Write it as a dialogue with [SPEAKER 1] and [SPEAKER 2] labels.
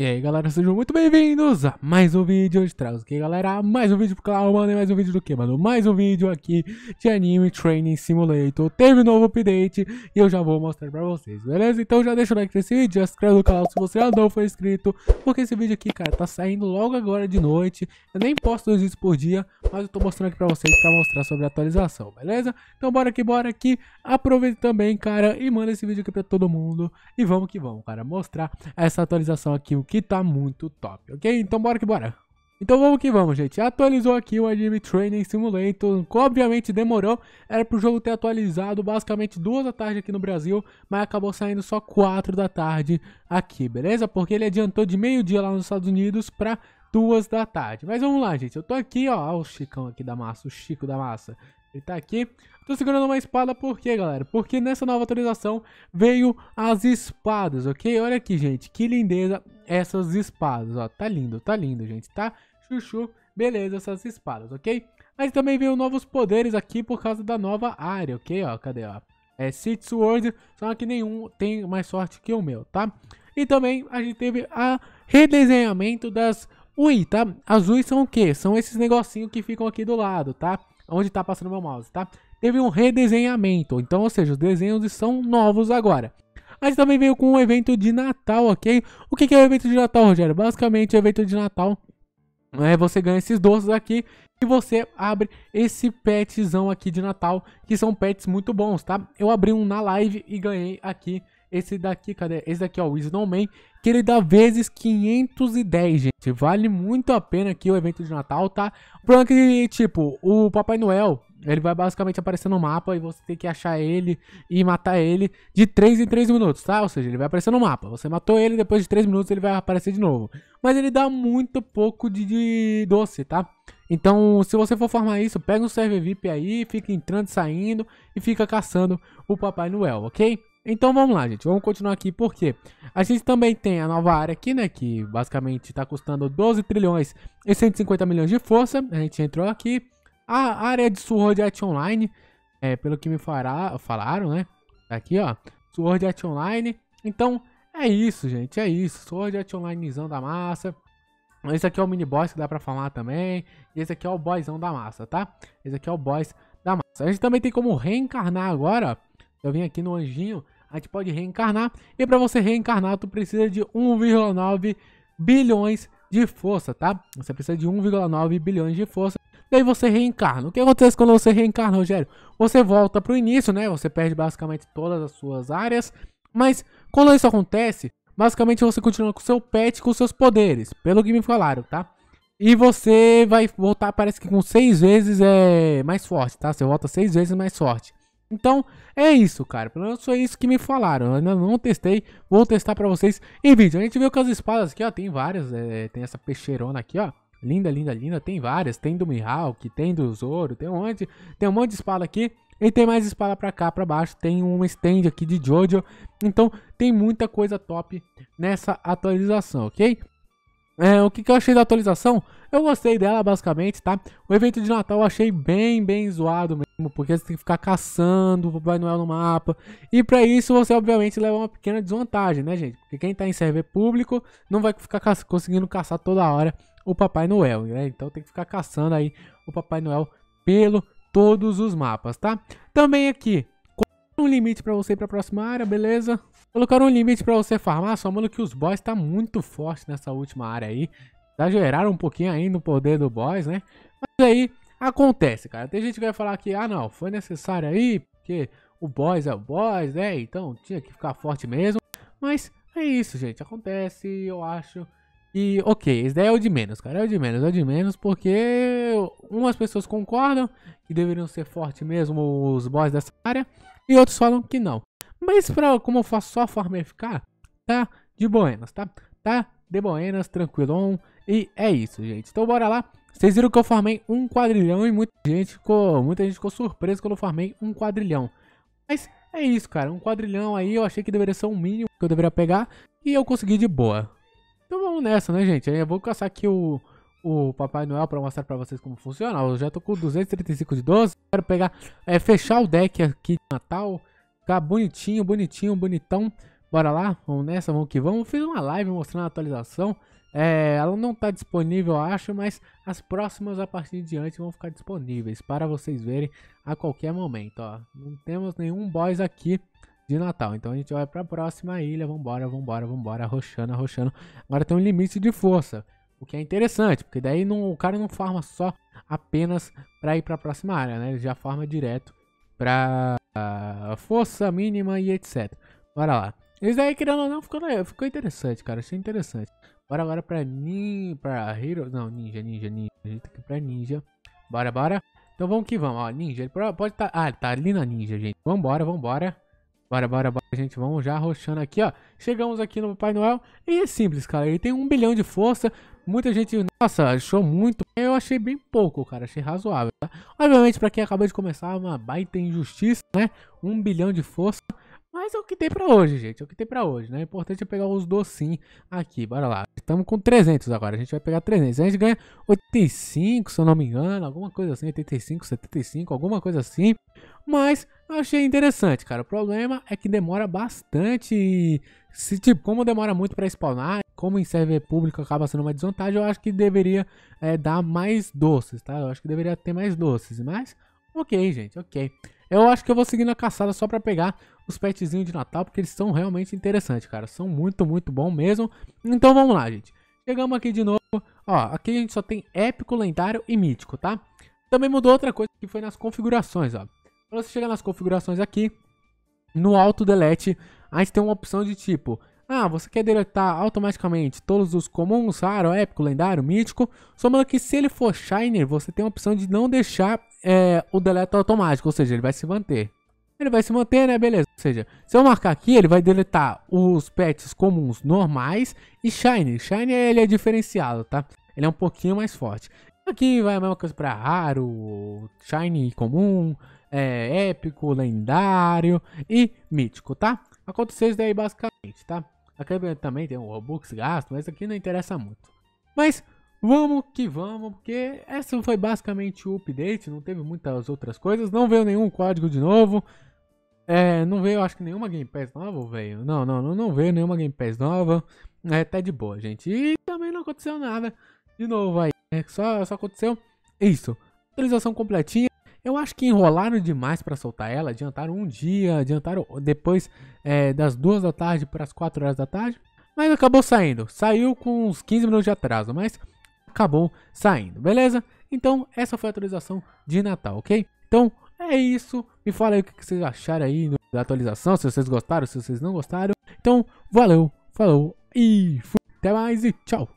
[SPEAKER 1] E aí galera, sejam muito bem-vindos a mais um vídeo de Traus aqui galera, mais um vídeo pro canal, mano, e mais um vídeo do que, mano? Mais um vídeo aqui de Anime Training Simulator, teve um novo update e eu já vou mostrar pra vocês, beleza? Então já deixa o like nesse vídeo, já se inscreve no canal se você ainda não for inscrito, porque esse vídeo aqui, cara, tá saindo logo agora de noite, eu nem posto dois vídeos por dia, mas eu tô mostrando aqui pra vocês pra mostrar sobre a atualização, beleza? Então bora aqui, bora aqui, aproveita também, cara, e manda esse vídeo aqui pra todo mundo e vamos que vamos, cara, mostrar essa atualização aqui, o que tá muito top, ok? Então bora que bora. Então vamos que vamos, gente. Atualizou aqui o Anime Training Simulator, obviamente demorou. Era pro jogo ter atualizado basicamente duas da tarde aqui no Brasil, mas acabou saindo só quatro da tarde aqui, beleza? Porque ele adiantou de meio-dia lá nos Estados Unidos pra duas da tarde. Mas vamos lá, gente. Eu tô aqui, ó, ó o Chicão aqui da massa, o Chico da massa. Ele tá aqui. Tô segurando uma espada por quê, galera? Porque nessa nova atualização veio as espadas, ok? Olha aqui, gente, que lindeza essas espadas, ó. Tá lindo, tá lindo, gente, tá? Chuchu, beleza essas espadas, ok? Mas também veio novos poderes aqui por causa da nova área, ok? Ó, cadê, ó? É City Sword, só que nenhum tem mais sorte que o meu, tá? E também a gente teve a redesenhamento das... Ui, tá? as ui são o quê? São esses negocinhos que ficam aqui do lado, tá? onde está passando meu mouse, tá? Teve um redesenhamento, então, ou seja, os desenhos são novos agora. Mas também veio com um evento de Natal, ok? O que é o evento de Natal, Rogério? Basicamente, o evento de Natal é você ganha esses doces aqui e você abre esse petzão aqui de Natal, que são pets muito bons, tá? Eu abri um na live e ganhei aqui esse daqui, cadê? Esse daqui, ó, o Snowman, que ele dá vezes 510, gente. Vale muito a pena aqui o evento de Natal, tá? Por é que, tipo, o Papai Noel, ele vai basicamente aparecer no mapa e você tem que achar ele e matar ele de 3 em 3 minutos, tá? Ou seja, ele vai aparecer no mapa. Você matou ele, depois de 3 minutos ele vai aparecer de novo. Mas ele dá muito pouco de, de doce, tá? Então, se você for formar isso, pega um server VIP aí, fica entrando e saindo e fica caçando o Papai Noel, ok? Então vamos lá, gente. Vamos continuar aqui, porque a gente também tem a nova área aqui, né? Que basicamente está custando 12 trilhões e 150 milhões de força. A gente entrou aqui. A área de Sword Art Online, é, pelo que me fará, falaram, né? Tá aqui, ó. Sword Art Online. Então, é isso, gente. É isso. Sword Art Onlinezão da massa. Esse aqui é o mini boss que dá pra falar também. E esse aqui é o boyzão da massa, tá? Esse aqui é o boss da massa. A gente também tem como reencarnar agora, ó eu vim aqui no anjinho, a gente pode reencarnar. E para você reencarnar, tu precisa de 1,9 bilhões de força, tá? Você precisa de 1,9 bilhões de força. Daí você reencarna. O que acontece quando você reencarna, Rogério? Você volta pro início, né? Você perde basicamente todas as suas áreas. Mas quando isso acontece, basicamente você continua com seu pet, com seus poderes, pelo que me falaram, tá? E você vai voltar, parece que com seis vezes é mais forte, tá? Você volta seis vezes mais forte. Então, é isso, cara. Pelo menos foi isso que me falaram. Eu ainda não testei, vou testar pra vocês em vídeo. A gente viu que as espadas aqui, ó, tem várias. É, é, tem essa peixeirona aqui, ó. Linda, linda, linda. Tem várias. Tem do Mihawk, tem do Zoro, tem um monte, tem um monte de espada aqui. E tem mais espada pra cá, pra baixo. Tem um stand aqui de Jojo. Então, tem muita coisa top nessa atualização, ok? É, o que, que eu achei da atualização? Eu gostei dela, basicamente, tá? O evento de Natal eu achei bem, bem zoado mesmo, porque você tem que ficar caçando o Papai Noel no mapa. E para isso você, obviamente, leva uma pequena desvantagem, né, gente? Porque quem tá em server público não vai ficar ca conseguindo caçar toda hora o Papai Noel, né? Então tem que ficar caçando aí o Papai Noel pelo todos os mapas, tá? Também aqui, um é limite para você ir pra próxima área, beleza? Colocaram um limite para você farmar, somando que os boys tá muito forte nessa última área aí. Exageraram um pouquinho ainda o poder do boys né? Mas aí acontece, cara. Tem gente que vai falar que, ah não, foi necessário aí, porque o boys é o boys, né? Então tinha que ficar forte mesmo. Mas é isso, gente. Acontece, eu acho. E ok, esse daí é o de menos, cara. É o de menos, é o de menos, porque umas pessoas concordam que deveriam ser fortes mesmo os boys dessa área, e outros falam que não. Mas pra, como eu faço só a forma ficar tá de boenas tá? Tá de boenas tranquilão. E é isso, gente. Então bora lá. Vocês viram que eu farmei um quadrilhão e muita gente ficou, muita gente ficou surpresa quando eu farmei um quadrilhão. Mas é isso, cara. Um quadrilhão aí eu achei que deveria ser um mínimo que eu deveria pegar e eu consegui de boa. Então vamos nessa, né, gente? Eu vou caçar aqui o, o Papai Noel para mostrar para vocês como funciona. Eu já tô com 235 de 12. Quero pegar, é, fechar o deck aqui de Natal ficar bonitinho, bonitinho, bonitão. Bora lá, vamos nessa, vamos que vamos. fiz uma live mostrando a atualização. É, ela não está disponível, eu acho, mas as próximas a partir de diante vão ficar disponíveis para vocês verem a qualquer momento. Ó. Não temos nenhum boss aqui de Natal, então a gente vai para a próxima ilha. Vambora, vambora, vambora, roxando, roxando. Agora tem um limite de força, o que é interessante, porque daí não, o cara não farma só apenas para ir para a próxima área, né? Ele já farma direto para a força mínima e etc. Bora lá. Isso daí, querendo ou não, ficou, ficou interessante, cara. Achei interessante. Bora agora pra Ninja. Pra Hero. Não, Ninja, Ninja, Ninja. A gente tá aqui pra Ninja. Bora, bora. Então vamos que vamos. Ó, Ninja, ele pode estar. Tá... Ah, ele tá ali na Ninja, gente. Vambora, vambora. Bora, bora, bora, gente. Vamos já roxando aqui, ó. Chegamos aqui no Papai Noel. E é simples, cara. Ele tem um bilhão de força. Muita gente, nossa, achou muito. Eu achei bem pouco, cara. Achei razoável, tá? Obviamente, pra quem acabou de começar, uma baita injustiça, né? Um bilhão de força. Mas é o que tem pra hoje, gente. É o que tem pra hoje, né? O é importante é pegar os docinhos aqui. Bora lá. Estamos com 300 agora. A gente vai pegar 300. A gente ganha 85, se eu não me engano. Alguma coisa assim. 85, 75, alguma coisa assim. Mas eu achei interessante, cara. O problema é que demora bastante. Se, tipo, como demora muito pra spawnar, como em server público acaba sendo uma desvantagem, eu acho que deveria é, dar mais doces, tá? Eu acho que deveria ter mais doces. Mas, ok, gente. Ok. Eu acho que eu vou seguir na caçada só pra pegar os petzinhos de Natal, porque eles são realmente interessantes, cara. São muito, muito bom mesmo. Então vamos lá, gente. Chegamos aqui de novo. Ó, aqui a gente só tem épico, lendário e mítico, tá? Também mudou outra coisa que foi nas configurações, ó. Quando você chega nas configurações aqui, no auto delete, a gente tem uma opção de tipo, ah, você quer deletar automaticamente todos os comuns, raro, épico, lendário, mítico. Somando que se ele for shiner, você tem a opção de não deixar é, o delete automático, ou seja, ele vai se manter ele vai se manter, né? Beleza. Ou seja, se eu marcar aqui, ele vai deletar os pets comuns normais e Shine. Shine ele é diferenciado, tá? Ele é um pouquinho mais forte. Aqui vai a mesma coisa para raro, Shine comum, é, épico, lendário e mítico, tá? Aconteceu isso daí basicamente, tá? Aqui também tem o Robux gasto, mas aqui não interessa muito. Mas Vamos que vamos, porque essa foi basicamente o update, não teve muitas outras coisas, não veio nenhum código de novo. É, não veio, acho que nenhuma Game Pass nova, velho. Não, não, não, não veio nenhuma Game Pass nova. É, tá de boa, gente. E também não aconteceu nada de novo aí. Né? Só, só aconteceu isso. Atualização completinha. Eu acho que enrolaram demais para soltar ela. Adiantaram um dia, adiantaram depois é, das duas da tarde para as quatro horas da tarde. Mas acabou saindo. Saiu com uns 15 minutos de atraso, mas acabou saindo, beleza? Então, essa foi a atualização de Natal, ok? Então, é isso. Me fala aí o que vocês acharam aí da atualização, se vocês gostaram, se vocês não gostaram. Então, valeu, falou e fui. até mais e tchau.